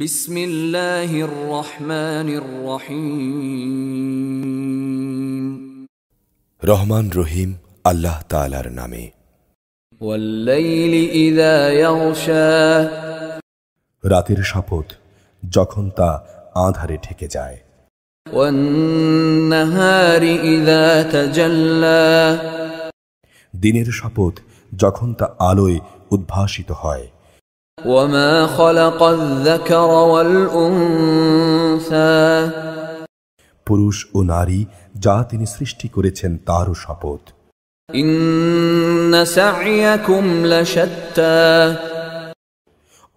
বিসমিল্লাহির রহমানির রহিম রহমান রহিম আল্লাহ তাআলার নামে ওয়াল্লাইলি ইযা রাতের শপথ যখন তা আঁধারে ঠেকে যায় ওয়ান্নাহারি ইযা তাজাল্লা দিনের শপথ যখন তা আলোয় উদ্ভাসিত হয় পুরুষ ও নারী যা তিনি সৃষ্টি করেছেন তারও শপথ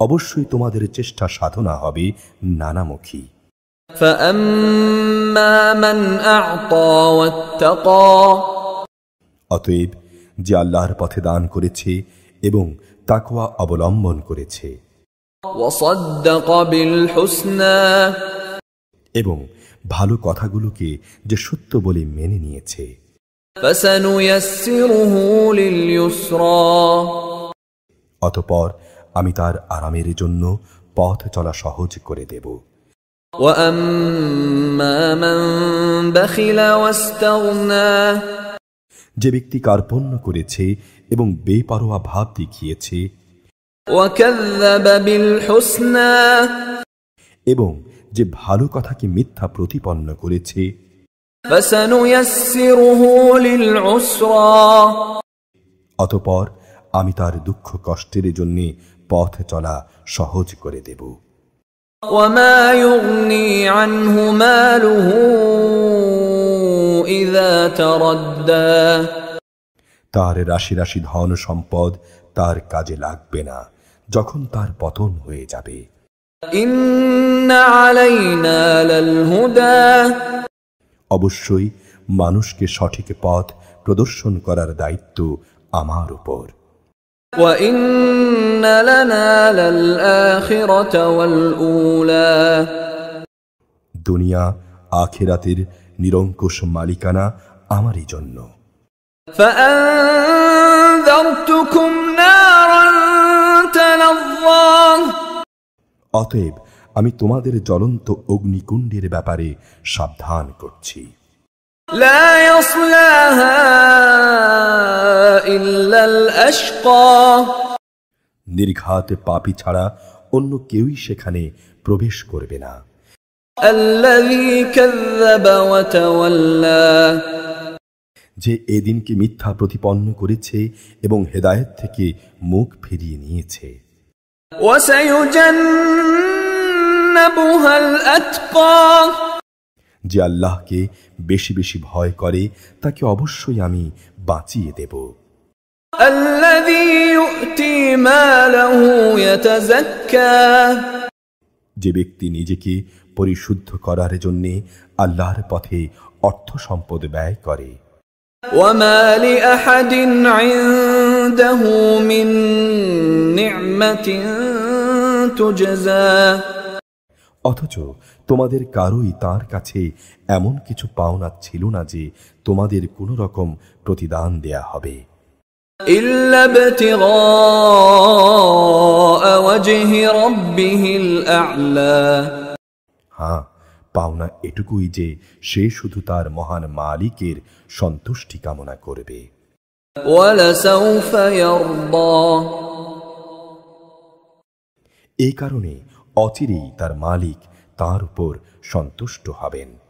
অবশ্যই তোমাদের চেষ্টা সাধনা হবে নানামুখী অতএব যে আল্লাহর পথে দান করেছে এবং তাকওয়া অবলম্বন করেছে এবং ভালো কথাগুলোকে যে সত্য বলে মেনে নিয়েছে অতপর আমি তার আরামের জন্য পথ চলা সহজ করে দেব وَأَمَّا مَن بَخِلَ وَاسْتَغْنَى যে ব্যক্তি কার্পণ্য করেছে এবং বেপারোয়া ভাব দেখিয়েছে এবং যে ভালো কথাকে মিথ্যা প্রতিপন্ন করেছে অতপর আমি তার দুঃখ কষ্টের জন্যে পথ চলা সহজ করে দেব তার রাশি রাশি ধন সম্পদ তার কাজে লাগবে না যখন তার পতন হয়ে যাবে অবশ্যই মানুষকে সঠিক পথ প্রদর্শন করার দায়িত্ব আমার উপর দুনিয়া আখেরাতের নিরঙ্কুশ মালিকানা আমারই জন্য অতএব আমি তোমাদের জ্বলন্ত অগ্নিকুণ্ডের ব্যাপারে সাবধান করছি لا يصلاها নির্ঘাত পাপি ছাড়া অন্য কেউই সেখানে প্রবেশ করবে না যে এদিনকে মিথ্যা প্রতিপন্ন করেছে এবং হেদায়ত থেকে মুখ ফিরিয়ে নিয়েছে যে আল্লাহকে বেশি বেশি ভয় করে তাকে অবশ্যই আমি বাঁচিয়ে দেব যে ব্যক্তি নিজেকে পরিশুদ্ধ করার জন্যে আল্লাহর পথে অর্থ সম্পদ ব্যয় করে অথচ তোমাদের কারোই তার কাছে এমন কিছু পাওনা ছিল না যে তোমাদের কোনো রকম প্রতিদান দেয়া হবে হ্যাঁ পাওনা এটুকুই যে সে শুধু তার মহান মালিকের সন্তুষ্টি কামনা করবে এই কারণে অচিরেই তার মালিক তার উপর সন্তুষ্ট হবেন